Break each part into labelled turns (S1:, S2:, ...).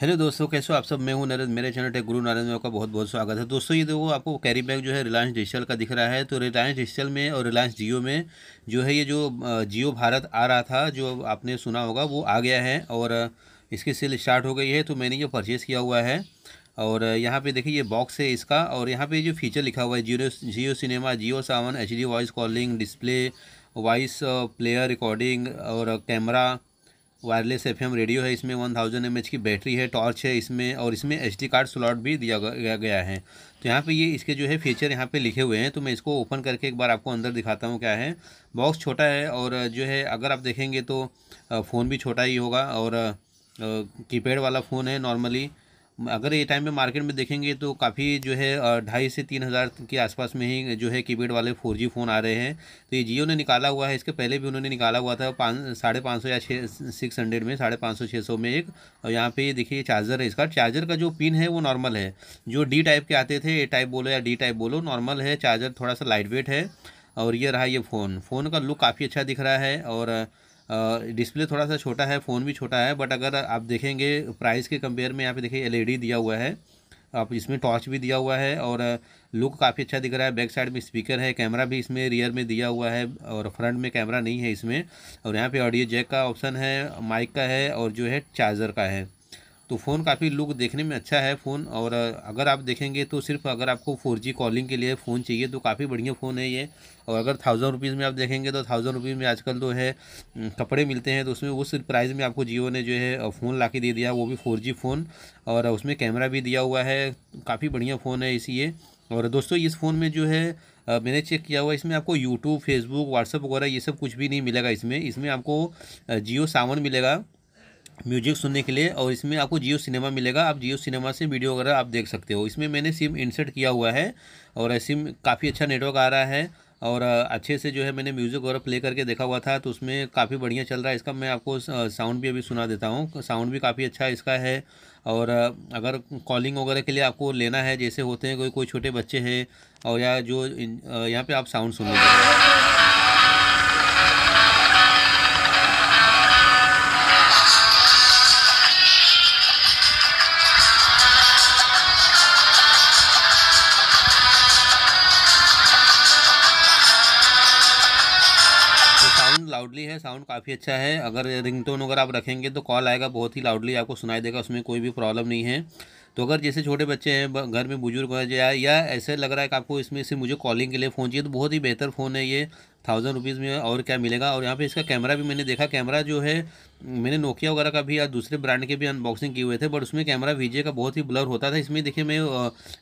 S1: hello दोस्तों कैसे हो आप सब मैं हूं नरेंद्र मेरे चैनल टेक गुरु नरेंद्र में आपका बहुत बहुत स्वागत है दोस्तों ये देखो आपको कैरी बैग जो है रिलायंस डिजिटल का दिख रहा है तो रिलायंस डिजिटल में और रिलायंस जियो में जो है ये जो जियो भारत आ रहा था जो आपने सुना होगा वो आ गया है और इसकी सेल स्टार्ट हो गई है तो मैंने ये परचेज़ किया हुआ है और यहाँ पे देखिए ये बॉक्स है इसका और यहाँ पे जो फीचर लिखा हुआ है Jio Jio cinema Jio Saavn H voice calling display voice player recording और कैमरा वायरलेस एफएम रेडियो है इसमें वन थाउजेंड एम की बैटरी है टॉर्च है इसमें और इसमें एसडी कार्ड स्लॉट भी दिया गया है तो यहाँ पे ये इसके जो है फीचर यहाँ पे लिखे हुए हैं तो मैं इसको ओपन करके एक बार आपको अंदर दिखाता हूँ क्या है बॉक्स छोटा है और जो है अगर आप देखेंगे तो फ़ोन भी छोटा ही होगा और कीपैड वाला फ़ोन है नॉर्मली अगर ये टाइम में मार्केट में देखेंगे तो काफ़ी जो है ढाई से तीन हज़ार के आसपास में ही जो है कीपैड वाले फोर जी फ़ोन आ रहे हैं तो ये जियो ने निकाला हुआ है इसके पहले भी उन्होंने निकाला हुआ था पाँच साढ़े पाँच सौ या छः सिक्स हंड्रेड में साढ़े पाँच सौ छः सौ में एक और यहाँ पे देखिए चार्जर है इसका चार्जर का जो पिन है वो नॉर्मल है जो डी टाइप के आते थे ए टाइप बोलो या डी टाइप बोलो नॉर्मल है चार्जर थोड़ा सा लाइट वेट है और ये रहा ये फ़ोन फ़ोन का लुक काफ़ी अच्छा दिख रहा है और डिस्प्ले थोड़ा सा छोटा है फ़ोन भी छोटा है बट अगर आप देखेंगे प्राइस के कंपेयर में यहाँ पे देखिए एलईडी दिया हुआ है आप इसमें टॉर्च भी दिया हुआ है और लुक काफ़ी अच्छा दिख रहा है बैक साइड में स्पीकर है कैमरा भी इसमें रियर में दिया हुआ है और फ्रंट में कैमरा नहीं है इसमें और यहाँ पर ऑडियो जैक का ऑप्शन है माइक का है और जो है चार्जर का है तो फ़ोन काफ़ी लुक देखने में अच्छा है फ़ोन और अगर आप देखेंगे तो सिर्फ अगर आपको फोर जी कॉलिंग के लिए फ़ोन चाहिए तो काफ़ी बढ़िया फ़ोन है ये और अगर थाउजेंड रुपीज़ में आप देखेंगे तो थाउजेंड रुपीज़ में आजकल जो तो है कपड़े मिलते हैं तो उसमें उस प्राइस में आपको जियो ने जो है फ़ोन ला के दे दिया वो भी फोर जी फ़ोन और उसमें कैमरा भी दिया हुआ है काफ़ी बढ़िया फ़ोन है ये और दोस्तों इस फ़ोन में जो है मैंने चेक किया हुआ इसमें आपको यूट्यूब फेसबुक व्हाट्सअप वगैरह ये सब कुछ भी नहीं मिलेगा इसमें इसमें आपको जियो सावन मिलेगा म्यूजिक सुनने के लिए और इसमें आपको जियो सिनेमा मिलेगा आप जियो सिनेमा से वीडियो वगैरह आप देख सकते हो इसमें मैंने सिम इंसर्ट किया हुआ है और सिम काफ़ी अच्छा नेटवर्क आ रहा है और अच्छे से जो है मैंने म्यूज़िक वगैरह प्ले करके देखा हुआ था तो उसमें काफ़ी बढ़िया चल रहा है इसका मैं आपको साउंड भी अभी सुना देता हूँ साउंड भी काफ़ी अच्छा इसका है और अगर कॉलिंग वगैरह के लिए आपको लेना है जैसे होते हैं कोई कोई छोटे बच्चे हैं और या जो यहाँ पर आप साउंड सुन लीजिए लाउडली है साउंड काफ़ी अच्छा है अगर रिंगटोन अगर आप रखेंगे तो कॉल आएगा बहुत ही लाउडली आपको सुनाई देगा उसमें कोई भी प्रॉब्लम नहीं है तो अगर जैसे छोटे बच्चे हैं घर में बुजुर्ग हो जाए या ऐसे लग रहा है कि आपको इसमें से मुझे कॉलिंग के लिए फ़ोन चाहिए तो बहुत ही बेहतर फ़ोन है ये थाउजेंड रुपीज़ में और क्या मिलेगा और यहाँ पे इसका कैमरा भी मैंने देखा कैमरा जो है मैंने नोकिया वगैरह का भी या दूसरे ब्रांड के भी अनबॉक्सिंग किए हुए थे बट उसमें कैमरा वीजे का बहुत ही ब्लर होता था इसमें देखिए मैं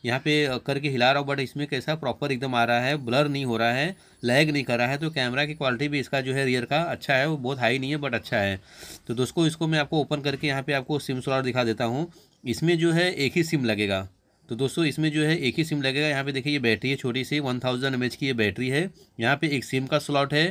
S1: यहाँ पे करके हिला रहा हूँ बट इसमें कैसा प्रॉपर एकदम आ रहा है ब्लर नहीं हो रहा है लैग नहीं कर रहा है तो कैमरा की क्वालिटी भी इसका जो है रियर का अच्छा है वो बहुत हाई नहीं है बट अच्छा है तो दोस्तों इसको मैं आपको ओपन करके यहाँ पर आपको सिम सोलर दिखा देता हूँ इसमें जो है एक ही सिम लगेगा तो दोस्तों इसमें जो है एक ही सिम लगेगा यहाँ पे देखिए ये बैटरी है छोटी सी वन थाउजेंड एम की ये बैटरी है यहाँ पे एक सिम का स्लॉट है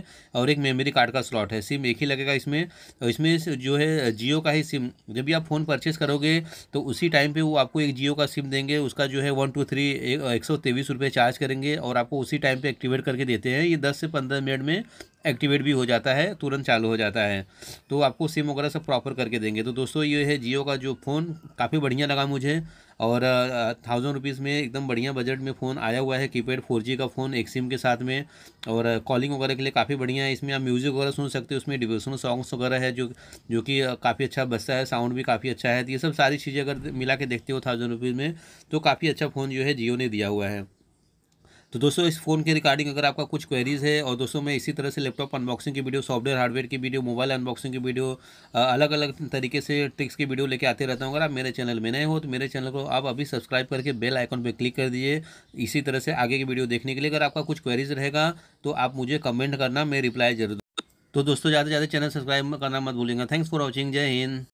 S1: और एक मेमोरी कार्ड का स्लॉट है सिम एक ही लगेगा इसमें और इसमें जो है जियो का ही सिम जब भी आप फ़ोन परचेस करोगे तो उसी टाइम पर वो आपको एक जियो का सिम देंगे उसका जो है वन टू थ्री एक सौ तेईस रुपये चार्ज करेंगे और आपको उसी टाइम पर एक्टिवेट करके देते हैं ये दस से पंद्रह मिनट में एक्टिवेट भी हो जाता है तुरंत चालू हो जाता है तो आपको सिम वगैरह सब प्रॉपर करके देंगे तो दोस्तों ये है जियो का जो फ़ोन काफ़ी बढ़िया लगा मुझे और थाउजेंड रुपीज़ में एकदम बढ़िया बजट में फ़ोन आया हुआ है कीपैड फोर का फ़ोन एक सिम के साथ में और कॉलिंग वगैरह के लिए काफ़ी बढ़िया है इसमें आप म्यूज़िक वगैरह सुन सकते हो उसमें डिवोशनल सॉन्ग्स वगैरह है जो जो कि काफ़ी अच्छा बसता है साउंड भी काफ़ी अच्छा है तो ये सब सारी चीज़ें अगर मिला के देखते हो थाउजेंड रुपीज़ में तो काफ़ी अच्छा फ़ोन जो है जियो ने दिया हुआ है तो दोस्तों इस फ़ोन के रिगार्डिंग अगर आपका कुछ क्वेरीज़ है और दोस्तों मैं इसी तरह से लैपटॉप अनबॉक्सिंग की वीडियो सॉफ्टवेयर हार्डवेयर की वीडियो मोबाइल अनबॉक्सिंग की वीडियो अलग अलग तरीके से ट्रिक्स की वीडियो लेके आते रहता हूँ अगर आप मेरे चैनल में नए हो तो मेरे चैनल को आप अभी सब्सक्राइब करके बेल आइकॉन पर क्लिक कर दीजिए इसी तरह से आगे की वीडियो देखने के लिए अगर आपका कुछ क्वेरीज़ रहेगा तो आप मुझे कमेंट करना मैं रिप्लाई जरूर तो दोस्तों ज़्यादा से ज़्यादा चैनल सब्सक्राइब करना मत भूलेंगे थैंक्स फॉर वॉचिंग जय हिंद